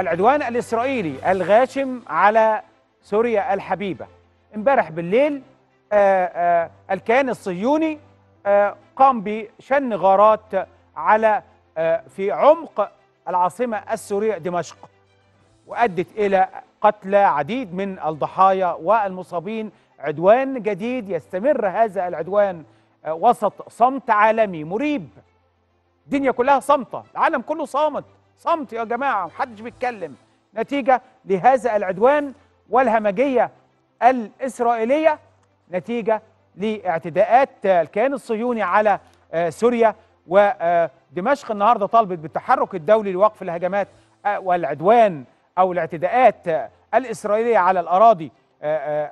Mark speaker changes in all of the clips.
Speaker 1: العدوان الإسرائيلي الغاشم على سوريا الحبيبة امبارح بالليل آه، آه، الكيان الصهيوني آه، قام بشن غارات على في عمق العاصمة السورية دمشق وأدت إلى قتل عديد من الضحايا والمصابين عدوان جديد يستمر هذا العدوان وسط صمت عالمي مريب الدنيا كلها صامتة العالم كله صامت صمت يا جماعه محدش بيتكلم نتيجه لهذا العدوان والهمجيه الاسرائيليه نتيجه لاعتداءات الكيان الصهيوني على آه، سوريا ودمشق آه، النهارده طالبت بالتحرك الدولي لوقف الهجمات آه، والعدوان او الاعتداءات الاسرائيليه على الاراضي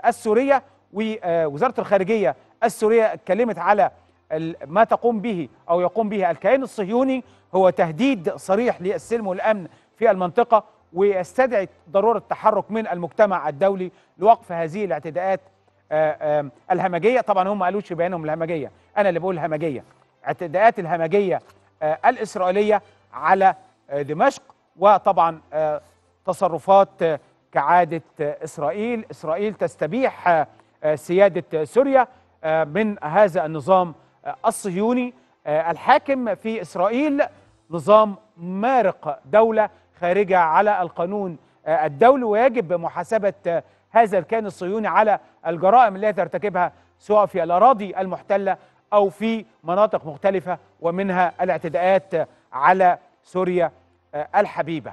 Speaker 1: السوريه ووزاره الخارجيه السوريه اتكلمت على ما تقوم به أو يقوم به الكيان الصهيوني هو تهديد صريح للسلم والأمن في المنطقة ويستدعي ضرورة التحرك من المجتمع الدولي لوقف هذه الاعتداءات آه، الهمجية طبعا هم ما قالوش بيانهم الهمجية أنا اللي بقول الهمجية اعتداءات الهمجية آه، الإسرائيلية على آه، دمشق وطبعا تصرفات كعادة إسرائيل إسرائيل تستبيح سيادة سوريا من هذا النظام الصهيوني آه، الحاكم في إسرائيل نظام مارق دولة خارجة على القانون آه، الدولي ويجب محاسبة آه، هذا الكيان الصهيوني على الجرائم التي ترتكبها سواء في الأراضي المحتلة أو في مناطق مختلفة ومنها الاعتداءات على سوريا الحبيبة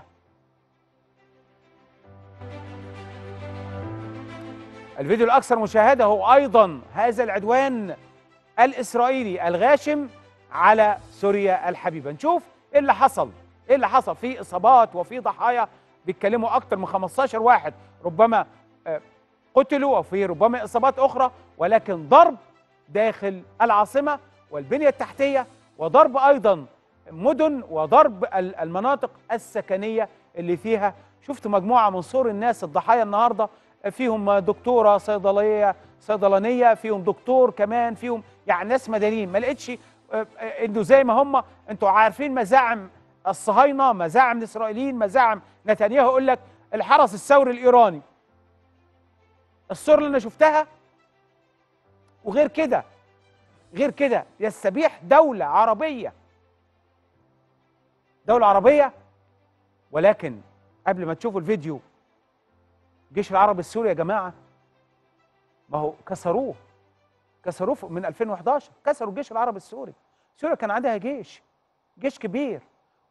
Speaker 1: الفيديو الأكثر مشاهدة هو أيضا هذا العدوان الإسرائيلي الغاشم على سوريا الحبيبة نشوف إيه اللي حصل إيه اللي حصل في إصابات وفي ضحايا بيتكلموا أكتر من 15 واحد ربما آه، قتلوا وفي ربما إصابات أخرى ولكن ضرب داخل العاصمة والبنية التحتية وضرب أيضا مدن وضرب المناطق السكنية اللي فيها شفت مجموعة من صور الناس الضحايا النهاردة فيهم دكتورة صيدلية صيدلانية فيهم دكتور كمان فيهم يعني ناس مدنيين ما لقيتش آه، آه، انه زي ما هم انتوا عارفين مزاعم الصهاينه مزاعم الاسرائيليين مزاعم نتنياهو يقول لك الحرس الثوري الايراني الصور اللي انا شفتها وغير كده غير كده يستبيح دوله عربيه دوله عربيه ولكن قبل ما تشوفوا الفيديو الجيش العربي السوري يا جماعه ما هو كسروه كسروه من 2011 كسروا الجيش العربي السوري سوريا كان عندها جيش جيش كبير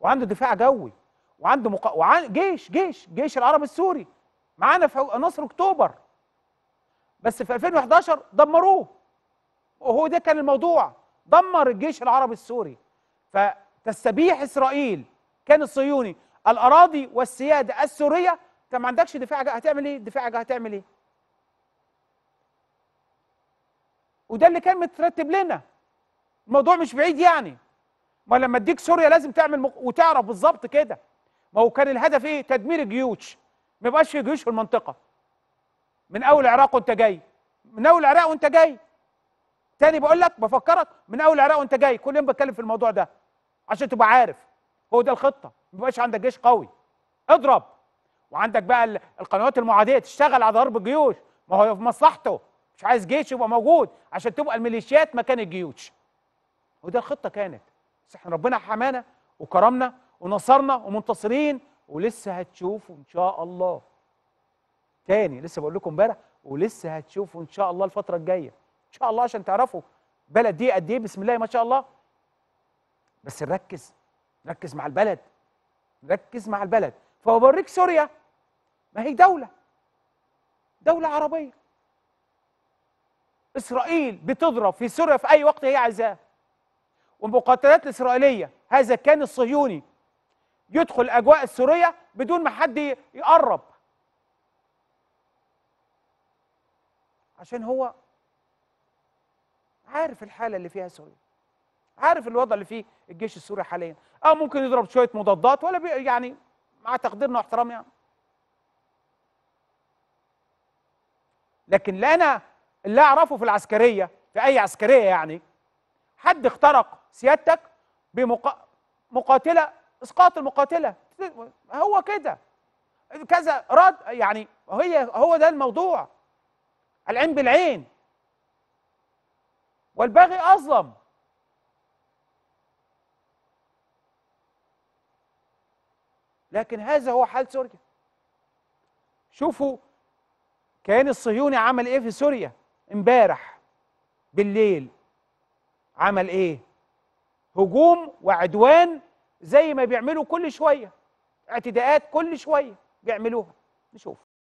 Speaker 1: وعنده دفاع جوي وعنده مقا... وعن... جيش جيش جيش العربي السوري معانا في نصر اكتوبر بس في 2011 دمروه وهو ده كان الموضوع دمر الجيش العربي السوري فتستبيح اسرائيل كان الصهيوني الاراضي والسياده السوريه انت ما عندكش دفاع هتعمل ايه؟ دفاع هتعمل ايه؟ وده اللي كان مترتب لنا الموضوع مش بعيد يعني ما لما اديك سوريا لازم تعمل مق... وتعرف بالظبط كده ما هو كان الهدف ايه تدمير الجيوش ما يبقاش في جيوش في المنطقه من اول العراق وانت جاي من اول العراق وانت جاي تاني بقول لك بفكرك من اول العراق وانت جاي كل يوم بتكلم في الموضوع ده عشان تبقى عارف هو ده الخطه ما يبقاش عندك جيش قوي اضرب وعندك بقى القنوات المعاديه تشتغل على ضرب الجيوش ما هو في مصلحته مش عايز جيش يبقى موجود عشان تبقى الميليشيات مكان الجيوش وده الخطه كانت بس احنا ربنا حمانا وكرمنا ونصرنا ومنتصرين ولسه هتشوفوا ان شاء الله تاني لسه بقول لكم امبارح ولسه هتشوفوا ان شاء الله الفتره الجايه ان شاء الله عشان تعرفوا بلد دي قد ايه بسم الله ما شاء الله بس نركز نركز مع البلد نركز مع البلد فبوريك سوريا ما هي دوله دوله عربيه اسرائيل بتضرب في سوريا في اي وقت هي عايزاه والمقاتلات الاسرائيليه هذا كان الصهيوني يدخل الاجواء السوريه بدون ما حد يقرب عشان هو عارف الحاله اللي فيها سوريا عارف الوضع اللي فيه الجيش السوري حاليا اه ممكن يضرب شويه مضادات ولا بي يعني مع تقديرنا واحترامنا يعني. لكن لا انا اللي اعرفه في العسكريه في اي عسكريه يعني حد اخترق سيادتك بمقاتله اسقاط المقاتله هو كده كذا رد يعني هي هو ده الموضوع العين بالعين والباغي اظلم لكن هذا هو حال سوريا شوفوا كيان الصهيوني عمل ايه في سوريا امبارح بالليل عمل ايه هجوم وعدوان زي ما بيعملوا كل شويه اعتداءات كل شويه بيعملوها نشوف